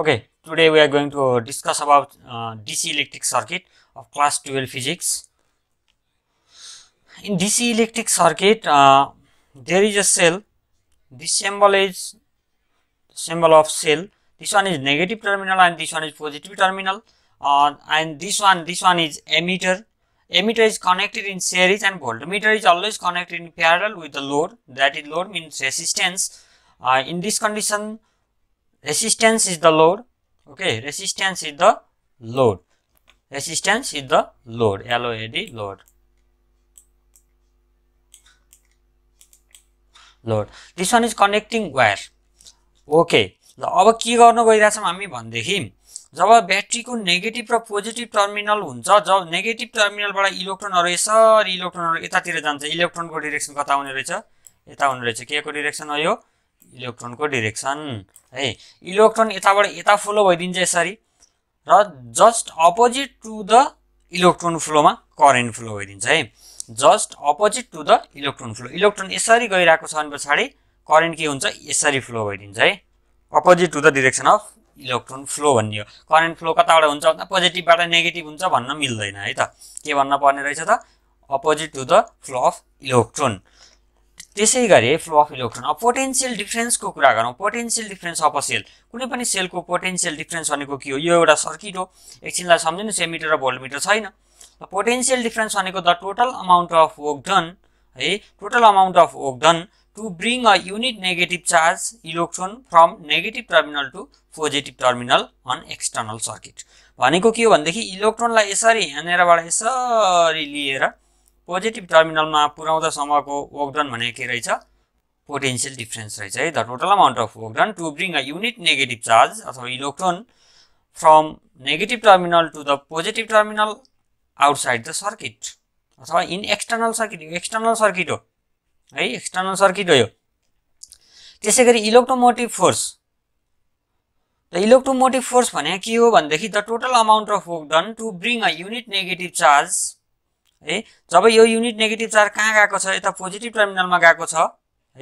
Okay, today we are going to discuss about uh, DC electric circuit of class 12 physics. In DC electric circuit, uh, there is a cell, this symbol is symbol of cell, this one is negative terminal and this one is positive terminal uh, and this one, this one is emitter. Emitter is connected in series and voltmeter is always connected in parallel with the load that is load means resistance. Uh, in this condition, resistance is the load okay resistance is the load resistance is the load load load load this one is connecting wire okay ल अब के गर्नु गइरहेछौँ हामी भनेदेखि जब ब्याट्रीको negative र पोजिटिभ टर्मिनल हुन्छ जब नेगेटिभ टर्मिनलबाट इलेक्ट्रोनहरू यसरी इलेक्ट्रोनहरू यतातिर जान्छ इलेक्ट्रोनको डिरेक्सन कता हुने रहेछ यता हुने रहेछ के को डिरेक्सन हो यो इलेक्ट्रोनको डिरेक्सन है इलेक्ट्रोन यताबाट यता फ्लो भइदिन्छ यसरी र just opposite to the electron फ्लोमा करेन्ट फ्लो भइदिन्छ है just opposite to the electron flow electron यसरी गइरहेको छ भने पछाडि करेन्ट के हुन्छ यसरी फ्लो भइदिन्छ है opposite to the direction of electron flow भन्ने हो करेन्ट फ्लो कताबाट हुन्छ भन्दा पोजिटिभबाट नेगेटिभ हुन्छ भन्न मिल्दैन है त के भन्न पर्ने रहेछ त opposite to the flow of electron त्यसै गरी फ्लो अफ इलेक्ट्रोन अब पोटेन्सियल डिफ्रेन्सको कुरा गरौँ potential difference of a cell कुनै पनि सेलको पोटेन्सियल डिफ्रेन्स भनेको के हो यो एउटा सर्किट हो एकछिनलाई सम्झिनु सेमिटर र भोल्टमिटर छैन पोटेन्सियल डिफ्रेन्स भनेको the total amount of work done है total amount of work done to bring a unit negative charge electron from negative terminal to positive terminal on external circuit भनेको के हो भनेदेखि इलेक्ट्रोनलाई यसरी यहाँनिरबाट यसरी लिएर पोजिटिभ टर्मिनलमा पुर्याउँदासम्मको वर्कडन भने के रहेछ पोटेन्सियल डिफ्रेन्स रहेछ है the total amount of work done to bring a unit negative charge अथवा electron from negative terminal to the positive terminal outside the circuit अथवा in external circuit external circuit हो है external circuit हो यो त्यसै गरी electromotive force the electromotive force भने के हो भनेदेखि the total amount of work done to bring a unit negative charge है जब यो युनिट नेगेटिभ चार्ज कहाँ गएको छ यता पोजिटिभ टर्मिनलमा गएको छ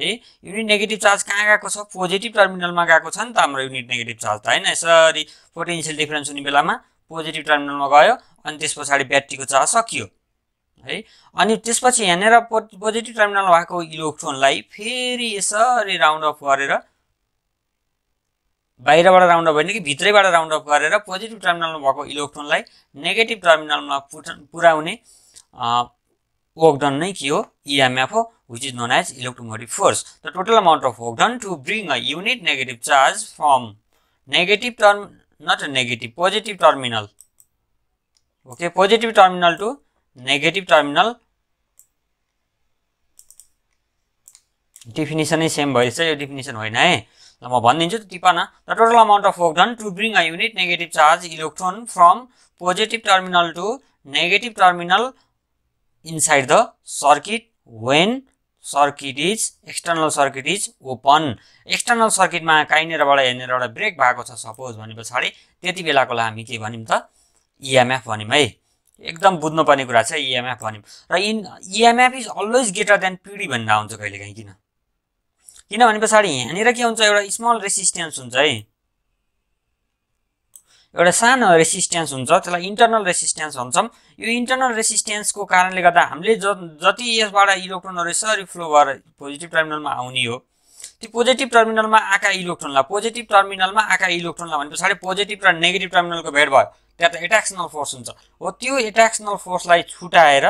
है युनिट नेगेटिभ चार्ज कहाँ गएको छ पोजिटिभ टर्मिनलमा गएको छ नि त हाम्रो युनिट नेगेटिभ चार्ज त होइन यसरी पोटेन्सियल डिफरेन्स हुने बेलामा पोजिटिभ टर्मिनलमा गयो अनि त्यस पछाडि ब्याट्रीको चार्ज सकियो है अनि त्यसपछि यहाँनिर पो पोजिटिभ टर्मिनल भएको इलेक्ट्रोनलाई फेरि यसरी राउन्ड अफ गरेर बाहिरबाट राउन्ड अप होइन कि भित्रैबाट राउन्ड अप गरेर पोजिटिभ टर्मिनलमा भएको इलेक्ट्रोनलाई नेगेटिभ टर्मिनलमा पुट पुऱ्याउने वर्क डन नहीं की e हो ईएमएफ हो which is known as electromotive force the total amount of work done to bring a unit negative charge from negative term not negative positive terminal okay positive terminal to negative terminal definition ही same भैस ये definition होना हाई ल मनदिं टिपाना the total amount of work done to bring a unit negative charge electron from positive terminal to negative terminal inside the circuit when circuit is external circuit is open external सर्किटमा काहीँनिरबाट यहाँनिरबाट break भएको छ suppose भने पछाडि त्यति बेलाकोलाई हामी के भन्यौँ त इएमएफ e भन्यौँ है एकदम बुझ्नुपर्ने कुरा छ इएमएफ e भन्यौँ र in EMF is always greater than PD भनेर आउँछ कहिलेकाहीँ किन किनभने पछाडि यहाँनिर के हुन्छ एउटा स्मल रेसिस्टेन्स हुन्छ है एउटा सानो रेसिस्टेन्स हुन्छ त्यसलाई इन्टरनल रेसिस्टेन्स भन्छौँ यो इन्टरनल रेसिस्टेन्सको कारणले गर्दा हामीले ज जति यसबाट इलेक्ट्रोनहरू यसरी फ्लो भएर पोजिटिभ टर्मिनलमा आउने हो त्यो पोजिटिभ टर्मिनलमा आएका इलेक्ट्रोनलाई पोजिटिभ टर्मिनलमा आएका इलेक्ट्रोनलाई भने पछाडि पोजिटिभ र नेगेटिभ टर्मिनलको भेट भयो त्यहाँ त एट्याक्सनल फोर्स हुन्छ हो त्यो एट्याक्सनल फोर्सलाई छुटाएर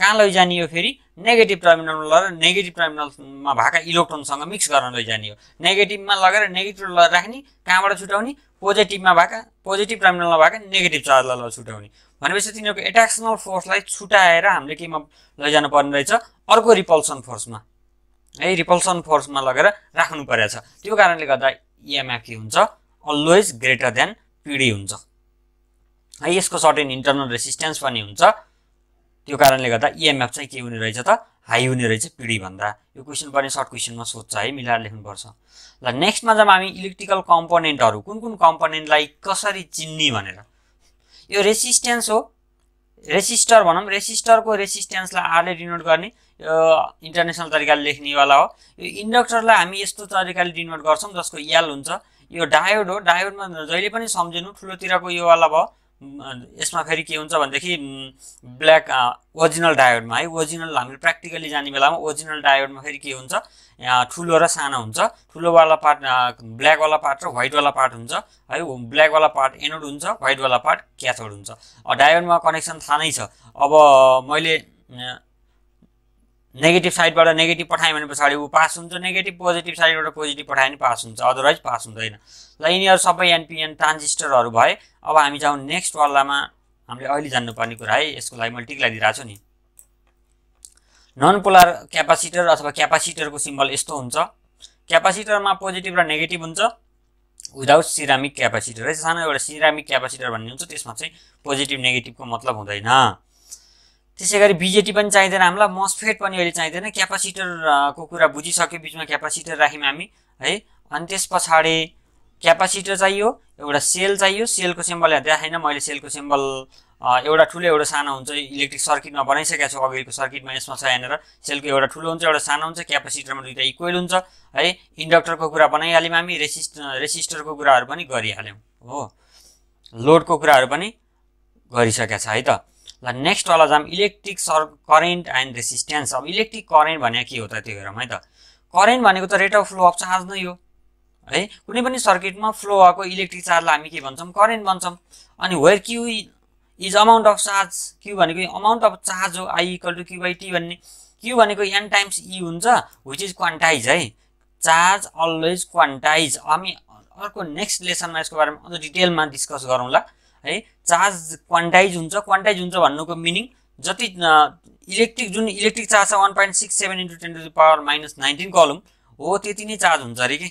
कहाँ लैजाने हो फेरि नेगेटिभ टर्मिनल लगेर नेगेटिभ टर्मिनलमा भएका इलेक्ट्रोनसँग मिक्स गर्न लैजाने हो नेगेटिभमा लगेर नेगेटिभ राख्ने कहाँबाट छुट्याउने पोजिटिभमा भएका पोजिटिभ टर्मिनल नभएको नेगेटिभ चार्जलाई छुट्याउने भनेपछि तिनीहरूको एट्याक्सनल फोर्सलाई छुट्याएर हामीले केमा लैजानु पर्ने रहेछ अर्को रिपल्सन फोर्समा है रिपल्सन फोर्समा लगेर राख्नु छ त्यो कारणले गर्दा इएमएफ के हुन्छ अलवेज ग्रेटर देन पिडी हुन्छ है यसको सर्टेन इन्टरनल रेसिस्टेन्स पनि हुन्छ त्यो कारणले गर्दा इएमएफ e चाहिँ के हुने रहेछ त हाई हुने रहेछ पिँढीभन्दा यो क्वेसन पनि सर्ट क्वेसनमा सोध्छ है मिलाएर लेख्नुपर्छ ल नेक्स्टमा जब हामी इलेक्ट्रिकल कम्पोनेन्टहरू कुन कुन कम्पोनेन्टलाई कसरी चिन्ने भनेर यो रेसिस्टेन्स हो रेसिस्टर भनौँ रेसिस्टरको रेसिस्टेन्सलाई आरले डिनोट गर्ने यो इन्टरनेसनल तरिकाले लेख्नेवाला हो यो इन्डक्टरलाई हामी यस्तो तरिकाले डिनोट गर्छौँ जसको यल हुन्छ यो डायोड हो डायोडमा जहिले पनि सम्झिनु ठुलोतिरको योवाला भयो यसमा फेरि के हुन्छ भनेदेखि ब्ल्याक ओरिजिनल डायोडमा है ओरिजिनल हामीले प्र्याक्टिकली जाने बेलामा ओरिजिनल डायोडमा फेरि के हुन्छ ठुलो र सानो हुन्छ ठुलोवाला पार्ट ब्ल्याकवाला पार्ट र व्हाइटवाला पार्ट हुन्छ है ब्ल्याकवाला पार्ट एनोड हुन्छ व्हाइटवाला पार्ट क्याथोड हुन्छ डायोडमा कनेक्सन थाहा नै छ अब मैले नेगेटिभ साइडबाट नेगेटिभ पठायो भने पछाडि ऊ पास हुन्छ नेगेटिभ पोजिटिभ साइडबाट पोजिटिभ पठायो भने पास हुन्छ अदरवाइज पास हुँदैन ल यिनीहरू सबै एनपिएन ट्रान्जिस्टरहरू भए अब हामी जाउँ नेक्स्ट वालामा हामीले अहिले जान्नुपर्ने कुरा है यसको लागि मैले टिक लगाइदिइरहेको छु नि नन पोलर क्यापासिटर अथवा क्यापासिटरको सिम्बल यस्तो हुन्छ क्यापासिटरमा पोजिटिभ र नेगेटिभ हुन्छ विदाउट सिरामिक क्यापासिटर है सानो एउटा सिरामिक क्यापासिटर भन्ने हुन्छ त्यसमा चाहिँ पोजिटिभ नेगेटिभको मतलब हुँदैन त्यसै गरी बिजेटी पनि चाहिँदैन हामीलाई मसफेट पनि अहिले चाहिँदैन क्यापासिटरको कुरा बुझिसक्यो बिचमा क्यापासिटर राख्यौँ हामी है अनि त्यस पछाडि क्यापासिटर चाहियो एउटा सेल चाहियो सेलको सिम्बल हेर्दै छैन मैले सेलको सिम्बल एउटा ठुलो एउटा सानो हुन्छ इलेक्ट्रिक सर्किटमा बनाइसकेको छु अघिको सर्किटमा यसमा छ यहाँनिर सेलको एउटा ठुलो हुन्छ एउटा सानो हुन्छ क्यापासिटरमा दुइटा इक्वेल हुन्छ है इन्डक्टरको कुरा बनाइहाल्यौँ हामी रेसिस्ट रेसिस्टरको कुराहरू पनि गरिहाल्यौँ हो लोडको कुराहरू पनि गरिसकेको छ है त ल नेक्स्ट वाला जाम electric sir current and resistance अब इलेक्ट्रिक करेन्ट भनेको के हो त त्यो हेरौँ है त करेन्ट भनेको त rate of flow of charge नै हो है कुनै पनि सर्किटमा फ्लो भएको इलेक्ट्रिक चार्जलाई हामी के भन्छौँ करेन्ट भन्छौँ अनि where Q is amount of charge Q भनेको अमाउन्ट अफ चार्ज हो I equal to Q by T भन्ने क्यु भनेको एन टाइम्स ई हुन्छ विच इज क्वान्टाइज है चार्ज अलवेज क्वान्टाइज हामी अर्को नेक्स्ट लेसनमा यसको बारेमा अझ डिटेलमा डिस्कस गरौँला है चार्ज क्वान्टाइज हुन्छ क्वान्टाइज हुन्छ भन्नुको मिनिङ जति इलेक्ट्रिक जुन इलेक्ट्रिक चार्ज छ one point six seven into ten to power minus nineteen coulomb हो त्यति नै चार्ज हुन्छ अरे कि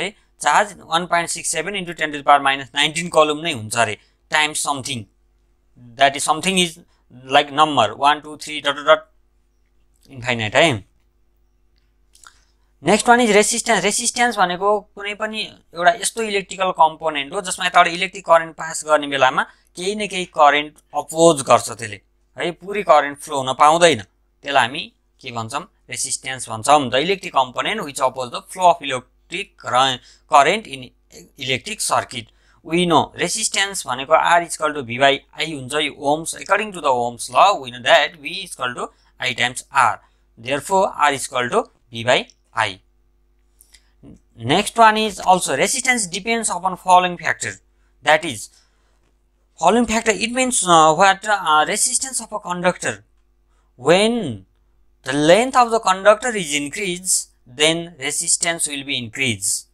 है charge one point six seven into ten to power minus nineteen coulomb नै हुन्छ अरे time something that is something is like number one two three dot dot infinite है next one is resistance resistance भनेको कुनै पनि एउटा यस्तो electrical component हो जसमा यताबाट इलेक्ट्रिक करेन्ट पास गर्ने बेलामा केही न केही करेन्ट अपोज गर्छ त्यसले है पुरै करेन्ट फ्लो हुन पाउँदैन त्यसलाई हामी के भन्छौँ रेसिस्टेन्स भन्छौँ the electric component which oppose the flow of electric current in electric circuit we know resistance भनेको R is equal to V by I हुन्छ यो ohms according to the Ohm's law we know that we is equal to I times R therefore R is equal to V by I. Next one is also resistance depends upon following factors that is following factor it means uh, what uh, resistance of a conductor when the length of the conductor is increased then resistance will be increased.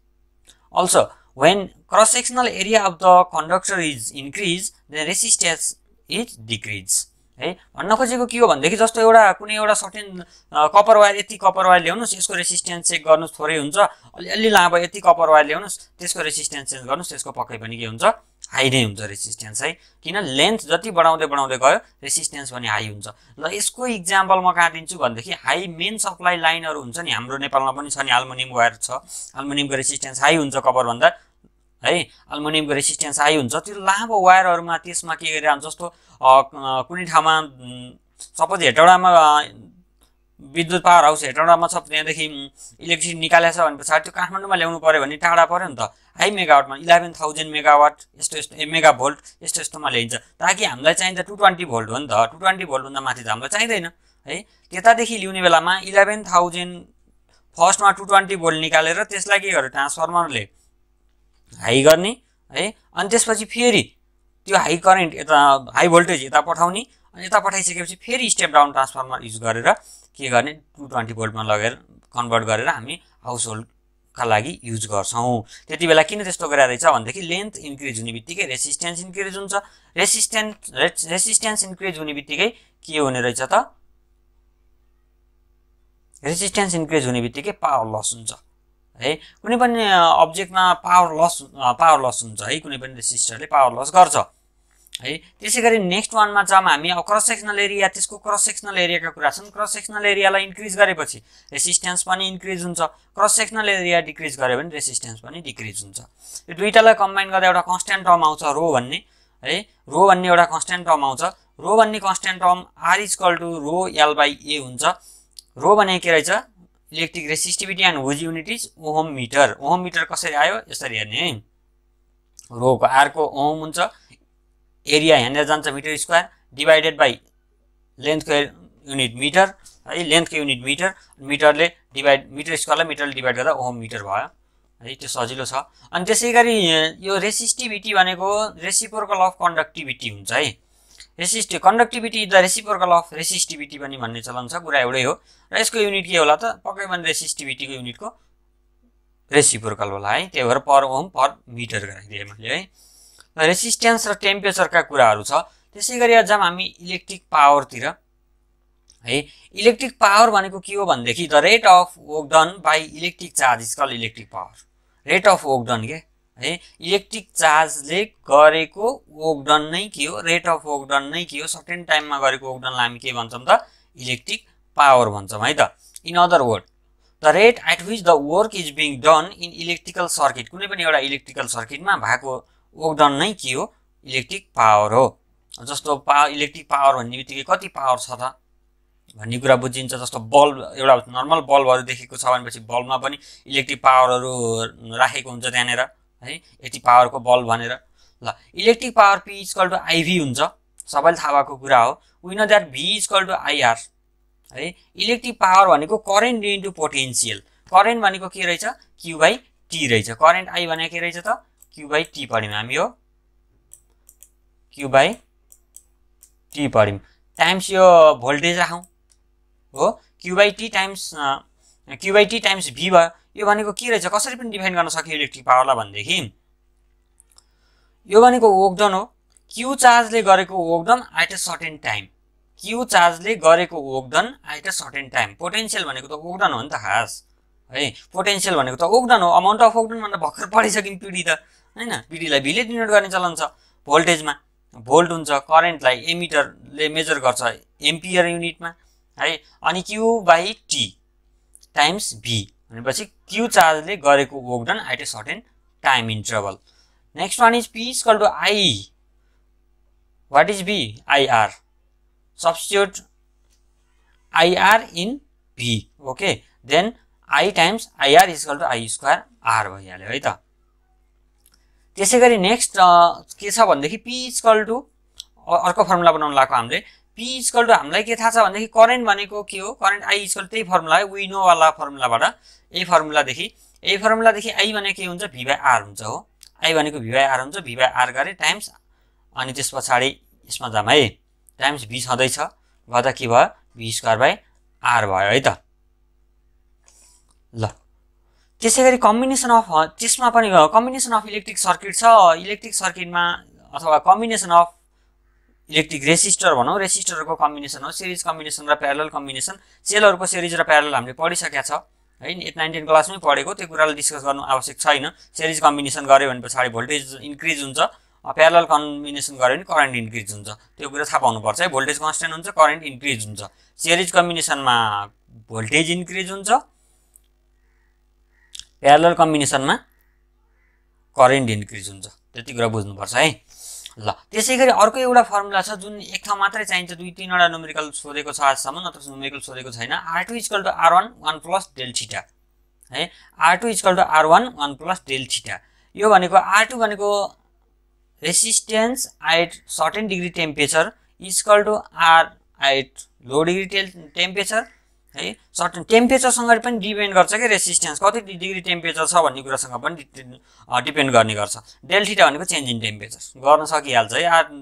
Also when cross sectional area of the conductor is increased then resistance is decreased. है भन्न खोजेको के हो भनेदेखि जस्तो एउटा कुनै एउटा सर्टेन कपर वायर यति कपर वायर ल्याउनुहोस् यसको रेसिस्टेन्स चेक गर्नुहोस् थोरै हुन्छ अलिअलि लामो यति कपर वायर ल्याउनुहोस् त्यसको रेसिस्टेन्स चेन्ज गर्नुहोस् त्यसको पक्कै पनि के हुन्छ हाई नै हुन्छ रेसिस्टेन्स है किन लेन्थ जति बढाउँदै बढाउँदै गयो रेसिस्टेन्स पनि हाई हुन्छ ल यसको इक्जाम्पल म कहाँ दिन्छु भनेदेखि हाई मेन सप्लाई लाइनहरू हुन्छ नि हाम्रो नेपालमा पनि छ नि आल्मुनियम वायर छ आल्मुनियमको रेसिस्टेन्स हाई हुन्छ कपरभन्दा है अल्मुनियमको रेसिस्टेन्स हाई हुन्छ त्यो लामो वायरहरूमा त्यसमा के गरिरहन्छ जस्तो कुनै ठाउँमा सपोज हेटौँडामा विद्युत पावर हाउस हेटौँडामा छ त्यहाँदेखि इलेक्ट्रिसिटी निकालेको छ भने पछाडि त्यो काठमाडौँमा ल्याउनु पऱ्यो भने टाढा पऱ्यो नि त हाई मेगावाटमा इलेभेन थाउजन्ड मेगावाट यस्तो यस्तो ए मेगा भोल्ट यस्तो यस्तोमा ल्याइन्छ ताकि हामीलाई चाहिन्छ टु ट्वेन्टी भोल्ट हो नि त टु ट्वेन्टी भोल्टभन्दा माथि त हामीलाई चाहिँदैन है त्यतादेखि ल्याउने बेलामा इलेभेन थाउजन्ड फर्स्टमा टु ट्वेन्टी भोल्ट निकालेर त्यसलाई के गर्यो ट्रान्सफर्मरले हाई गर्ने है अनि त्यसपछि फेरि त्यो हाई करेन्ट यता हाई भोल्टेज यता पठाउने अनि यता पठाइसकेपछि फेरि स्टेप डाउन ट्रान्सफर्मर युज गरेर के गर्ने टु ट्वेन्टी भोल्टमा लगेर कन्भर्ट गरेर हामी हाउस होल्डका लागि युज गर्छौँ त्यति बेला किन त्यस्तो रहेछ भनेदेखि लेन्थ इन्क्रिज हुने बित्तिकै रेसिस्टेन्स इन्क्रिज हुन्छ रेसिस्टेन्स रेसिस्टेन्स इन्क्रिज हुने बित्तिकै के हुने रहेछ त रेसिस्टेन्स इन्क्रिज हुने बित्तिकै पावर लस हुन्छ है कुनै पनि अब्जेक्टमा पावर लस पावर लस हुन्छ है कुनै पनि रेसिस्टरले पावर लस गर्छ है त्यसै गरी नेक्स्ट वानमा चाहिँ हामी अब क्रस सेक्सनल एरिया त्यसको क्रस सेक्सनल एरियाका कुरा छन् क्रस सेक्सनल एरियालाई इन्क्रिज गरेपछि रेसिस्टेन्स पनि इन्क्रिज हुन्छ क्रस सेक्सनल एरिया डिक्रिज गऱ्यो भने रेसिस्टेन्स पनि डिक्रिज हुन्छ यो दुइटालाई कम्बाइन गर्दा एउटा कन्सट्यान्ट टर्म आउँछ रो भन्ने है रो भन्ने एउटा कन्सट्यान्ट टर्म आउँछ रो भन्ने constant term R equal to rho L by A हुन्छ रो भने के रहेछ electric resistivity and whose unit is ohm metre ohm metre कसरी आयो यसरी हेर्ने है रोको आरको ओहम हुन्छ एरिया हेर्ने जान्छ मिटर स्क्वायर डिभाइडेड बाई लेन्थको युनिट मिटर है लेन्थको युनिट मिटर मिटरले डिभाइड मिटर स्क्वायरलाई मिटरले डिभाइड गर्दा ओहम मिटर भयो है त्यो सजिलो छ अनि त्यसै गरी यो रेसिस्टिभिटी भनेको रेसिपोरकल अफ कन्डक्टिभिटी हुन्छ है resistive conductivity is the reciprocal of resistivity पनि भन्ने चलन छ कुरा एउटै हो र यसको युनिट के होला त पक्कै पनि रेसिस्टिभिटीको युनिटको रेसिपोर्कल होला है त्यही भएर पर ओम पर मिटर गराइदिएँ मैले है र रेसिस्टेन्स र टेम्परेचरका कुराहरू छ त्यसै गरी अझ हामी इलेक्ट्रिक पावरतिर है इलेक्ट्रिक पावर भनेको के हो भनेदेखि the rate of work done by electric charge is call electric power rate of work done के है इलेक्ट्रिक चार्जले गरेको ओगडन नै के हो रेट अफ ओगडन नै के हो सर्टेन टाइममा गरेको ओगडनलाई हामी के भन्छौँ त इलेक्ट्रिक पावर भन्छौँ है त in other word the rate at which the work is being done in electrical circuit कुनै पनि एउटा इलेक्ट्रिकल सर्किटमा भएको ओगडन नै के हो इलेक्ट्रिक पावर हो जस्तो पा इलेक्ट्रिक पावर भन्ने बित्तिकै कति पावर छ त भन्ने कुरा बुझिन्छ जस्तो बल्ब एउटा नर्मल बल्बहरू देखेको छ भनेपछि बल्बमा पनि इलेक्ट्रिक पावरहरू राखेको हुन्छ त्यहाँनिर है यति पावरको बल भनेर ल electric power P is equal to IV हुन्छ सबैले थाहा भएको कुरा हो when that V is equal to IR है इलेक्ट्रिक पावर भनेको करेन्ट इन्टु पोटेन्सियल करेन्ट भनेको के रहेछ क्यु बाई टी रहेछ करेन्ट आई भनेको के रहेछ त क्यु बाई टी पढ्यौँ हामी हो क्यु बाई टी पढ्यौँ टाइम्स यो भोल्टेज राखौँ हो Q by T times Q by T times V भयो यो भनेको के रहेछ कसरी पनि डिफाइन गर्न सक्यो इलेक्ट्रिक पावरलाई भनेदेखि यो भनेको वोकडन हो क्यु चार्जले गरेको work done at a certain time Q चार्जले गरेको work done at a certain time potential भनेको त वोकडन हो नि त खास है पोटेन्सियल भनेको त वर्कडन हो अमाउन्ट अफ वर्कडन भनेर भर्खर पढिसक्यौँ पिँढी त होइन पिँढीलाई भिले डिनोट गर्ने चलन छ भोल्टेजमा भोल्ट हुन्छ करेन्टलाई एमिटरले मेजर गर्छ एमपियर युनिटमा है अनि Q by T times V भनेपछि क्यु चार्जले गरेको work done at a certain time interval next one is P is equal to I what is V IR substitute IR in V okay then I times IR is equal to I square R भइहाल्यो है त त्यसै गरी next के छ भनेदेखि P is equal to अर्को formula बनाउनु लगाएको हामीले पी इजकल टू हामीलाई के थाहा छ भनेदेखि करेन्ट भनेको के हो करेन्ट आई इजकल त्यही फर्मुला हो विनोवाला फर्मुलाबाट यही फर्मुलादेखि यही फर्मुलादेखि आई भनेको के हुन्छ भिभाइ आर हुन्छ हो आई भनेको भिभाइ आर हुन्छ भिभाइ आर गरेँ टाइम्स अनि त्यस पछाडि यसमा जाम है टाइम्स भी छँदैछ गर्दा के भयो भी स्क्वायर बाई आर भयो है त ल त्यसै गरी कम्बिनेसन अफ त्यसमा पनि कम्बिनेसन अफ इलेक्ट्रिक सर्किट छ इलेक्ट्रिक सर्किटमा अथवा कम्बिनेसन अफ इलेक्ट्रिक रेसिस्टर भनौँ रेसिस्टरहरूको कम्बिनेसन हो सिरिज कम्बिनेसन र प्यारल कम्बिनेसन सेलहरूको सिरिज र प्यारल हामीले पढिसकेका छ है एट नाइन क्लासमै पढेको त्यो कुरालाई डिस्कस गर्नु आवश्यक छैन सिरिज कम्बिनेसन गऱ्यो भने पछाडि भोल्टेज इन्क्रिज हुन्छ प्यारल कम्बिनेसन गऱ्यो भने करेन्ट इन्क्रिज हुन्छ त्यो कुरा थाहा पाउनुपर्छ है भोल्टेज कन्सटेन्ट हुन्छ करेन्ट इन्क्रिज हुन्छ सिरिज कम्बिनेसनमा भोल्टेज इन्क्रिज हुन्छ प्यारल कम्बिनेसनमा करेन्ट इन्क्रिज हुन्छ त्यति कुरा बुझ्नुपर्छ है ल त्यसै गरी अर्को एउटा फर्मुला छ जुन एक ठाउँ मात्रै चाहिन्छ दुई तिनवटा नोमेरिकल सोधेको छ आजसम्म नत्र नोमेरिकल सोधेको छैन R two is equal to R one one plus delta theta है R two is equal to R one one plus delta theta यो भनेको आर टू भनेको resistance at certain degree temperature is equal to R at low degree temperature है certain टेम्परेचरसँग पनि depend गर्छ कि resistance कति डिग्री टेम्परेचर छ भन्ने कुरासँग पनि डिपेन्ड गर्ने गर्छ डेल्थिटा भनेको चेन्ज इन टेम्परेचर गर्न सकिहाल्छ है आठ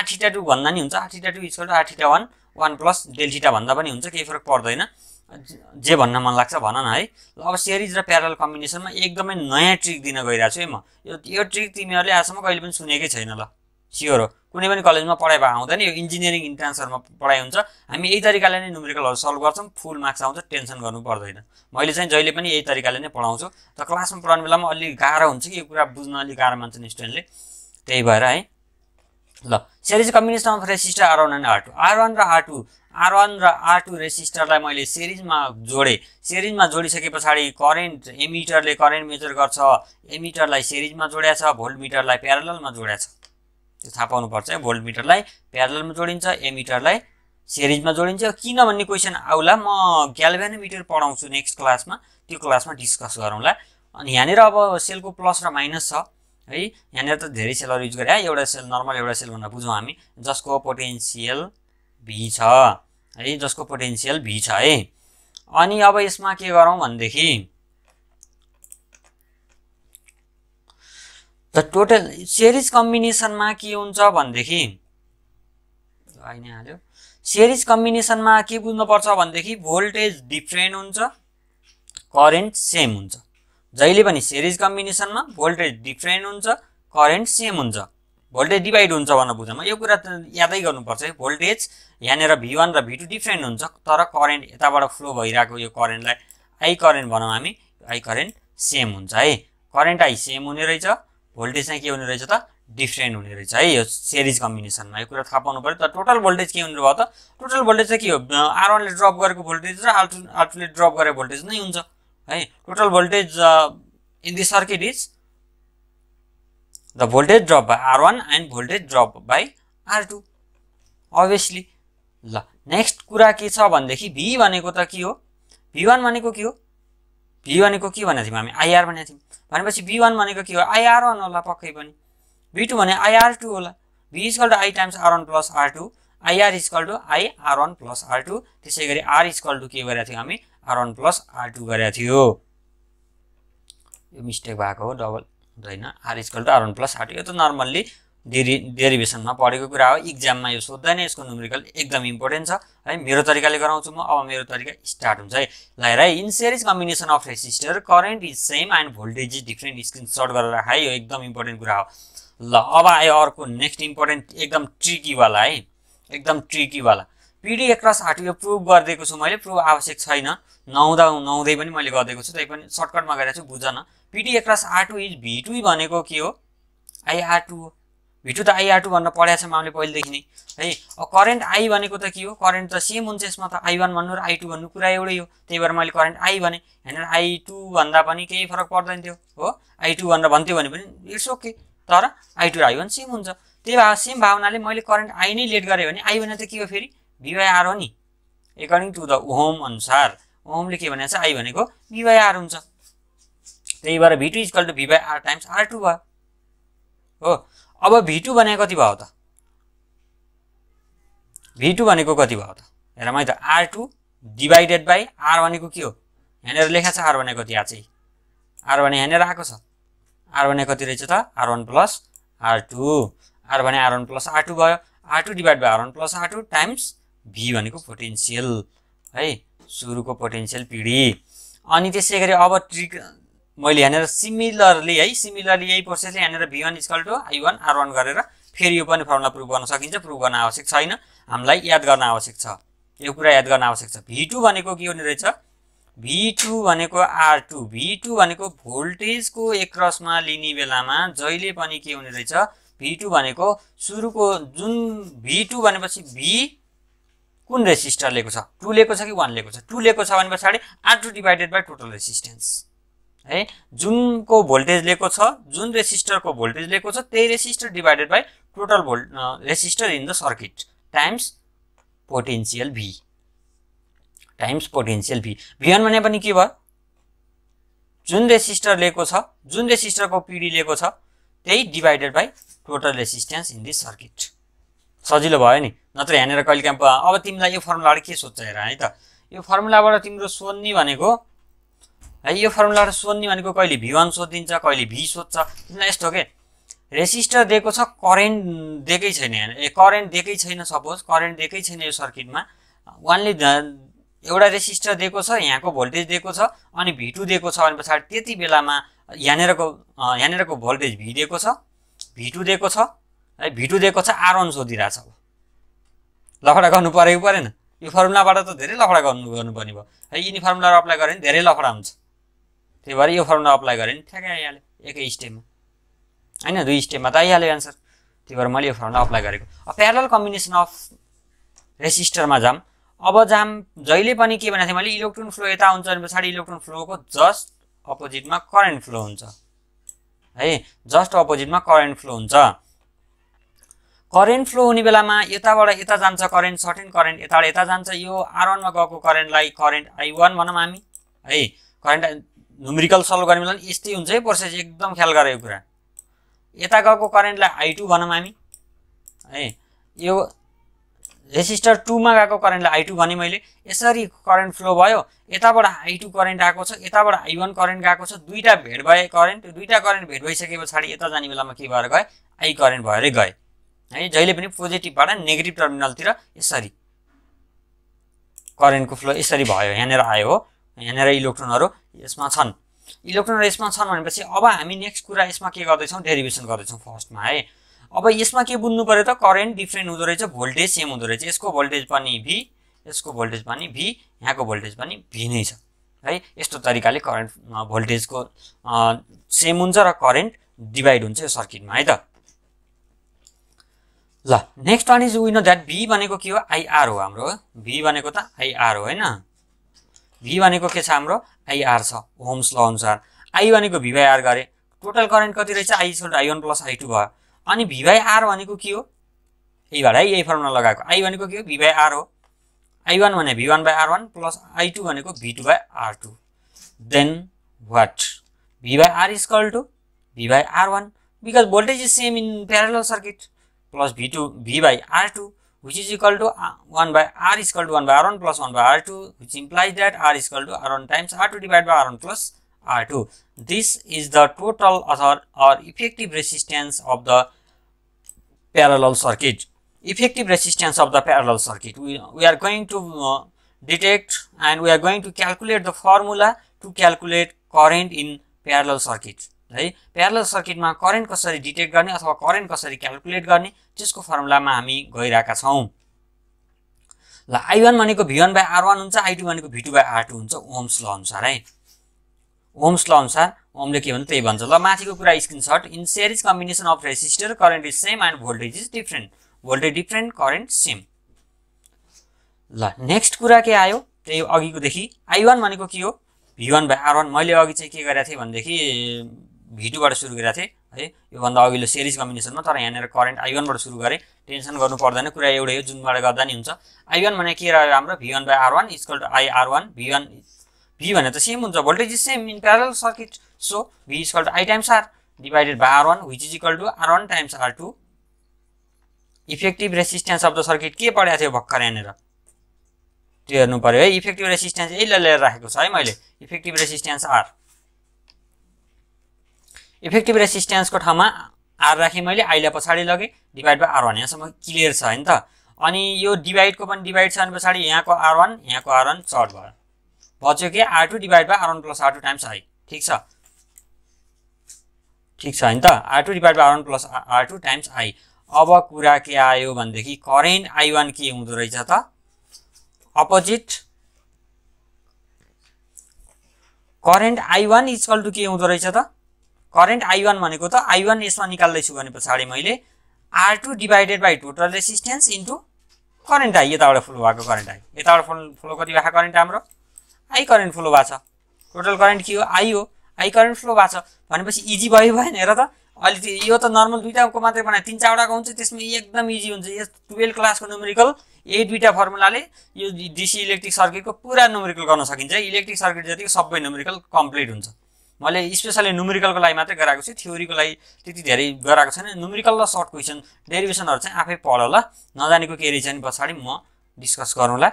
आठिटा टू भन्दा नि हुन्छ R theta two is equal to R theta one one plus delta theta भन्दा पनि हुन्छ केही फरक पर्दैन जे भन्न मन लाग्छ भन न है ल अब सिरिज र प्यारल कम्बिनेसनमा एकदमै नयाँ ट्रिक दिन गइरहेको छु है म यो यो ट्रिक तिमीहरूले आजसम्म कहिले पनि सुनेकै छैन ल स्योर हो कुनै पनि कलेजमा पढाइ भए आउँदैन यो इन्जिनियरिङ इन्ट्रान्सहरूमा पढाइ हुन्छ हामी यही तरिकाले नै न्युमेरिकलहरू सल्भ गर्छौँ फुल मार्क्स आउँछ टेन्सन गर्नु पर्दैन मैले चाहिँ जहिले पनि यही तरिकाले नै पढाउँछु तर क्लासमा पढाउने बेलामा अलिक गाह्रो हुन्छ कि यो कुरा बुझ्न अलिक गाह्रो मान्छन् स्टुडेन्टले त्यही भएर है ल series combination of resistor R one and R two R one र आर टू आर वान र आर टू रेसिस्टरलाई मैले सिरिजमा जोडेँ सिरिजमा जोडिसके पछाडि करेन्ट एमिटरले करेन्ट मेजर गर्छ एमिटरलाई सिरिजमा जोड्या छ मिटरलाई प्यारलमा जोड्या छ त्यो थाहा पाउनुपर्छ है भोल्ट मिटरलाई प्यारलमा जोडिन्छ एमिटरलाई सिरिजमा जोडिन्छ किन भन्ने क्वेसन आउला म मिटर पढाउँछु नेक्स्ट क्लासमा त्यो क्लासमा डिस्कस गरौँला अनि यहाँनिर अब सेलको प्लस र माइनस छ है यहाँनिर त धेरै सेलहरू युज गरे एउटा सेल नर्मल एउटा सेल भनेर बुझौँ हामी जसको पोटेन्सियल भी छ है जसको पोटेन्सियल भी छ है अनि अब यसमा के गरौँ भनेदेखि द टोटल सिरिज कम्बिनेसनमा के हुन्छ भनेदेखि आइ नै हाल्यो सिरिज कम्बिनेसनमा के बुझ्नुपर्छ भनेदेखि भोल्टेज डिफ्रेन्ट हुन्छ करेन्ट सेम हुन्छ जहिले पनि सेरिज कम्बिनेसनमा भोल्टेज डिफ्रेन्ट हुन्छ करेन्ट सेम हुन्छ भोल्टेज डिभाइड हुन्छ भनेर बुझ्नमा यो कुरा त यादै गर्नुपर्छ है भोल्टेज यहाँनिर भी वान र भी टू डिफ्रेन्ट हुन्छ तर करेन्ट यताबाट फ्लो भइरहेको यो करेन्टलाई आई करेन्ट भनौँ हामी आई करेन्ट सेम हुन्छ है करेन्ट आई सेम हुने रहेछ भोल्टेज चाहिँ के हुने रहेछ त डिफ्रेन्ट हुने रहेछ है यो सिरिज कम्बिनेसनमा यो कुरा थाहा पाउनु पऱ्यो त टोटल भोल्टेज के हुने भयो त टोटल भोल्टेज चाहिँ के हो आर वानले ड्रप गरेको भोल्टेज र आर टू आर टूले ड्रप गरेको भोल्टेज नै हुन्छ है total voltage in the circuit is the voltage drop by R one and voltage drop by R two obviously ल नेक्स्ट कुरा के छ भनेदेखि भी भनेको त के हो भी वान भनेको के हो भी भनेको के भनेको थियौँ हामी आइआर भनेको थियौँ भनेपछि बी वान भनेको के हो आइआर वान होला पक्कै पनि बी टू भने आइआर टू होला V is equal to I times R one plus R two I R is equal to I R one plus R two त्यसै गरी आर इजकल टू के गरेका थियौँ हामी R one plus R two गरेका थियो यो मिस्टेक भएको हो डबल होइन R is equal to R one plus R two यो त नर्मल्ली डेरि डेरिभेसनमा पढेको कुरा हो इक्जाममा यो सोद्धा नै यसको न्युमेरिकल एकदम इम्पोर्टेन्ट छ है मेरो तरिकाले गराउँछु म अब मेरो तरिका स्टार्ट हुन्छ है ल है in series combination of resistor current is same and voltage is different screenshot गरेर राख है यो एकदम इम्पोर्टेन्ट कुरा हो ल अब आयो अर्को नेक्स्ट इम्पोर्टेन्ट एकदम ट्रिकीवाला है एकदम ट्रिकीवाला पिडी एक्रस यो प्रुभ गरिदिएको छु मैले प्रुभ आवश्यक छैन नहुँदा नहुँदै पनि मैले गरिदिएको छु तै पनि सर्टकटमा गरेको छु बुझ न PD across R two is V two भनेको के हो आई आर टु भिटु त आइआर टू भनेर पढाएको छ हामीले पहिलेदेखि नै है अब करेन्ट आई भनेको त के हो करेन्ट त सेम हुन्छ यसमा त आई वान भन्नु र आई टू भन्नु कुरा एउटै हो त्यही भएर मैले करेन्ट आई भने होइन आई टू भन्दा पनि केही फरक पर्दैन थियो हो आई टू भनेर भन्थ्यो भने पनि इट्स ओके तर आई टू र आई वान सेम हुन्छ त्यही भए सेम भावनाले मैले करेन्ट आई नै लेट गरेँ भने आई भने त के हो फेरि भिवाईआर हो नि एकर्डिङ टु द होम अनुसार होमले के भनेको छ आई भनेको भिवाइआर हुन्छ त्यही भएर V two is equal to R times R two भयो हो अब भी टू भनेको कति भयो त टू भनेको कति भयो त हेर मैले त R two divided by R भनेको के हो यहाँनिर लेखा छ आर भने कति आएको आर भने यहाँनिर आएको छ आर भने कति रहेछ त R one plus R two R भने R one plus R two भयो R two divide by R one plus R two times V भनेको पोटेन्सियल है सुरुको पोटेन्सियल पिँढी अनि त्यसै गरी अब ट्रिक मैले यहाँनिर सिमिलरली है सिमिलरली यही प्रोसेसले यहाँनिर V one is equal to I one R one गरेर फेरि यो पनि फर्मुला प्रुभ गर्न सकिन्छ प्रुभ गर्न आवश्यक छैन हामीलाई याद गर्न आवश्यक छ यो कुरा याद गर्न आवश्यक छ भी टू भनेको के हुने रहेछ भी भनेको आर टू भी टू भनेको भोल्टेजको एक क्रसमा लिने बेलामा जहिले पनि के हुने रहेछ भी भनेको सुरुको जुन भी टू भनेपछि भी कुन रेसिस्टर लिएको छ टू लिएको छ कि वान लिएको छ टू लिएको छ भने पछाडि R two divided by total resistance है जुनको भोल्टेज लिएको छ जुन रेसिस्टरको भोल्टेज लिएको छ त्यही resistor divided by total volt resistor in the circuit times potential V times potential V भिएन भने पनि के भयो जुन रेसिस्टर लिएको छ जुन रेसिस्टरको पिडी लिएको छ त्यही divided by total resistance in this circuit सजिलो भयो नि नत्र यहाँनिर कहिले अब तिमीलाई यो फर्मुलाबाट के सोध्छ हेर है त यो फर्मुलाबाट तिम्रो सोध्ने भनेको है यो फर्मुला सोध्ने भनेको कहिले भी वान सोधिदिन्छ कहिले भी सोध्छ यस्तो के रेसिस्टर दिएको छ करेन्ट दिएकै छैन यहाँ ए करेन्ट दिएकै छैन सपोज करेन्ट दिएकै छैन यो सर्किटमा वानले एउटा रेसिस्टर दिएको छ यहाँको भोल्टेज दिएको छ अनि भिटु दिएको छ अनि पछाडि त्यति बेलामा यहाँनिरको यहाँनिरको भोल्टेज भी दिएको छ भिटु दिएको छ है भिटु दिएको छ आर सोधिरहेको सोधिरहेछ लफडा गर्नु परेको परेन यो फर्मुलाबाट त धेरै लफडा गर्नु गर्नुपर्ने भयो है यिनी फर्मुलाहरू अप्लाई गऱ्यो भने धेरै लफडा हुन्छ त्यही भएर यो फर्मुला अप्लाई गरेँ नि ठ्याक्कै आइहाल्यो एकै स्टेपमा होइन दुई स्टेपमा त आइहाल्यो एन्सर त्यही भएर मैले यो फर्मुला अप्लाई गरेको अब प्यारल कम्बिनेसन अफ रेसिस्टरमा जाम अब जाम जहिले पनि के भनेको थिएँ मैले इलेक्ट्रोन फ्लो यता हुन्छ भने पछाडि इलेक्ट्रोन फ्लोको जस्ट अपोजिटमा करेन्ट फ्लो हुन्छ है जस्ट अपोजिटमा करेन्ट फ्लो हुन्छ करेन्ट फ्लो हुने बेलामा यताबाट यता जान्छ करेन्ट सर्टेन करेन्ट यताबाट यता जान्छ यो आर वानमा गएको करेन्टलाई करेन्ट आई वान भनौँ हामी है करेन्ट न्युमेरिकल सल्भ गर्ने बेला यस्तै हुन्छ है प्रोसेस एकदम ख्याल गरेको कुरा यता गएको करेन्टलाई आई टू भनौँ हामी है यो रेसिस्टर टूमा गएको करेन्टलाई आई टू भने मैले यसरी करेन्ट फ्लो भयो यताबाट आई टू करेन्ट आएको छ यताबाट आई वान करेन्ट गएको छ दुईवटा भेट भए करेन्ट दुईवटा करेन्ट भेट भइसके पछाडि यता जाने बेलामा के भएर गए आई करेन्ट भएरै गए है जहिले पनि पोजिटिभबाट नेगेटिभ टर्मिनलतिर यसरी करेन्टको फ्लो यसरी भयो यहाँनिर आयो हो यहाँनिर इलेक्ट्रोनहरू यसमा छन् इलेक्ट्रोनहरू यसमा छन् भनेपछि अब हामी नेक्स्ट कुरा यसमा के गर्दैछौँ डेरिभेसन गर्दैछौँ फर्स्टमा है अब यसमा के बुझ्नु पऱ्यो त करेन्ट डिफ्रेन्ट हुँदो रहेछ भोल्टेज सेम हुँदो रहेछ यसको भोल्टेज पनि भी यसको भोल्टेज पनि भी यहाँको भोल्टेज पनि भी नै छ है यस्तो तरिकाले करेन्ट भोल्टेजको सेम हुन्छ र करेन्ट डिभाइड हुन्छ यो सर्किटमा है त ल next one is we know that V भनेको के हो आइआर हो हाम्रो भी भनेको त आइआर हो होइन भी भनेको के छ हाम्रो आइआर छ होम्स ल अनुसार आई भनेको भिभाइआर गरेँ टोटल करेन्ट कति रहेछ I sold I one plus I two भयो अनि भिभाइआर भनेको के हो भएर है यही फर्मुला लगाएको आई भनेको के हो भिभाइआर हो आई वान भने V one by R one plus I two भनेको V two by R two then what V by R is equal to V by R one because voltage is same in parallel circuit plus V two V by R two which is equal to 1 by r is equal to 1 by r1 plus 1 by r2 which implies that r is equal to r1 times r2 divided by r1 plus r2. This is the total or, or effective resistance of the parallel circuit. Effective resistance of the parallel circuit. We, we are going to uh, detect and we are going to calculate the formula to calculate current in parallel circuits. है parallel सर्किटमा current कसरी detect गर्ने अथवा current कसरी calculate गर्ने त्यसको फर्मुलामा हामी गइरहेका छौँ ल आई वान भनेको V one by R one हुन्छ आई टू भनेको V two by R two हुन्छ ओम्स ल अनुसार है ओम्स ल अनुसार ओमले के भन्छ त्यही भन्छ ल माथिको कुरा screenshot in series combination of resistor current is same and voltage is different voltage different current same ल नेक्स्ट कुरा के आयो त्यही अघिकोदेखि आई वान भनेको के हो V one by R one मैले अघि चाहिँ के गरेको थिएँ भनेदेखि भिटूबाट सुरु गरेको थिएँ है योभन्दा अघिल्लो सिरिज कम्बिनेसनमा तर यहाँनिर करेन्ट आइवानबाट सुरु गरेँ टेन्सन गर्नु पर्दैन कुरा एउटै हो जुनबाट गर्दा नि हुन्छ आइवान भने के रह्यो हाम्रो V one by R one is equal to I R one V one V भने त सेम हुन्छ voltage is same in parallel circuit so V is equal to I times R divided by R one which is equal to R one times R two effective resistance of the circuit के पढाएको थियो भर्खर यहाँनिर त्यो हेर्नु पऱ्यो है effective resistance यसले लिएर राखेको छ है मैले इफेक्टिभ रेसिस्टेन्स आर इफेक्टिभ रेसिस्टेन्सको ठाउँमा आर राखेँ मैले आइलाई पछाडि लगेँ डिभाइड बाई आर वान यहाँसम्म क्लियर छ होइन त अनि यो डिभाइडको पनि डिभाइड छ अनि पछाडि यहाँको आर वान यहाँको आर वान चर्ट भयो बच्यो कि R two divide by R one plus R two times I ठिक छ ठिक छ होइन त R two divide by R one plus R two times I अब कुरा के आयो भनेदेखि करेन्ट आई वान के हुँदो रहेछ त opposite current I one equal to के हुँदो रहेछ त करेन्ट आई वान भनेको त आई वान यसमा निकाल्दैछु भने पछाडि मैले R two divided by total resistance into current I यताबाट फ्लो भएको करेन्ट आई यताबाट फ्लो फ्लो कति भएको करेन्ट हाम्रो आई करेन्ट फ्लो भएको छ टोटल करेन्ट के हो आई हो आई करेन्ट फ्लो भएको छ भनेपछि इजी भयो भएन हेर त अलिक यो त नर्मल दुइटाको मात्रै बनायो तिन चारवटाको हुन्छ त्यसमा एकदम इजी हुन्छ यस टुवेल्भ क्लासको नोमेरिकल यही दुईवटा फर्मुलाले यो डिसी इलेक्ट्रिक सर्किटको पुरा नोमेरिकल गर्न सकिन्छ इलेक्ट्रिक सर्किट जतिको सबै नोमेरिकल कम्प्लिट हुन्छ मैले स्पेसली न्युमेरिकलको लागि मात्रै गराएको छु थ्योरीको लागि त्यति धेरै गराएको छैन न्युमेरिकल र सर्ट क्वेसन डेरिभेसनहरू चाहिँ आफै पढ ल नजानेको के रहेछ नि पछाडि म डिस्कस गरौँला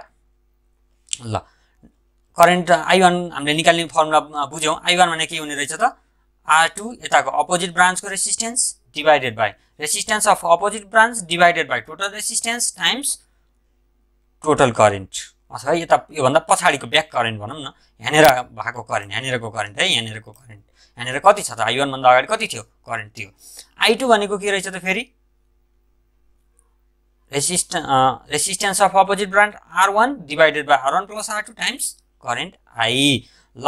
ल करेन्ट आई हामीले निकाल्ने फर्मुला बुझ्यौँ आई वान भने के हुने रहेछ त आर टू यताको अपोजिट ब्रान्चको resistance divided by resistance of opposite branch divided by total resistance times total current अथवा यता योभन्दा पछाडिको ब्याक करेन्ट भनौँ न यहाँनिर भएको करेन्ट यहाँनिरको करेन्ट है यहाँनिरको करेन्ट यहाँनिर कति छ त आई वानभन्दा अगाडि कति थियो करेन्ट थियो आई टू भनेको के रहेछ त फेरि resist resistance of opposite brand R one divided by R one plus R two times current I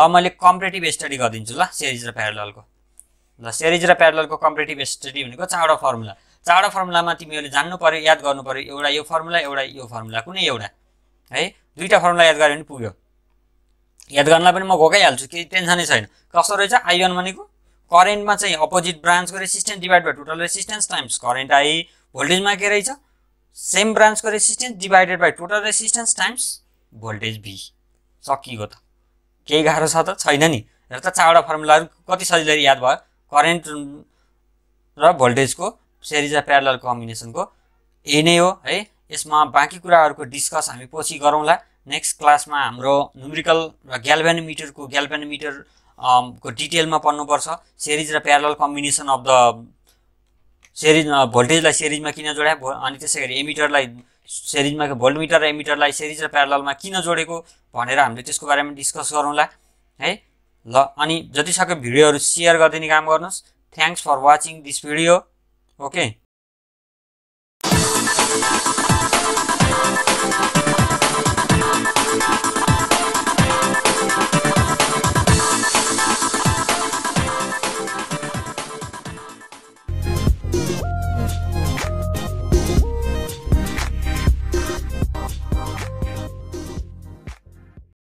ल मैले कम्परेटिभ स्टडी गरिदिन्छु ल सेरिज र प्यारलको ल सेरिज र प्यारलको कम्पेरेटिभ स्टडी भनेको चारवटा फर्मुला चारवटा फर्मुलामा तिमीहरूले जान्नु पऱ्यो याद गर्नु पऱ्यो एउटा यो फर्मुला एउटा यो फर्मुला कुनै एउटा है दुईवटा फर्मुला याद गऱ्यो भने पुग्यो याद गर्नलाई पनि म घोकाइहाल्छु केही टेन्सनै छैन कस्तो रहेछ आइअन भनेको करेन्टमा चाहिँ अपोजिट ब्रान्चको resistance divide by total resistance times current I भोल्टेजमा के रहेछ सेम ब्रान्चको resistance divided by total resistance times voltage बी सकिएको त केही गाह्रो छ त छैन नि र त चारवटा फर्मुलाहरू कति सजिलै याद भयो करेन्ट र भोल्टेजको सेरिज प्यारल कम्बिनेसनको ए नै हो है यसमा बाँकी कुराहरूको डिस्कस हामी पछि गरौँला नेक्स्ट क्लासमा हाम्रो न्युमेरिकल र ग्याल्भेनोमिटरको ग्याल्भेनोमिटर को डिटेलमा पढ्नुपर्छ सिरिज र parallel combination of the series भोल्टेजलाई सिरिजमा किन जोड्या अनि त्यसै गरी एमिटरलाई सेरिजमा भोल्टमिटर र एमिटरलाई सिरिज र प्यारलमा किन जोडेको भनेर हामीले त्यसको बारेमा डिस्कस गरौँला है ल अनि जति सक्यो भिडियोहरू सेयर गरिदिने काम गर्नुहोस् thanks for watching this video okay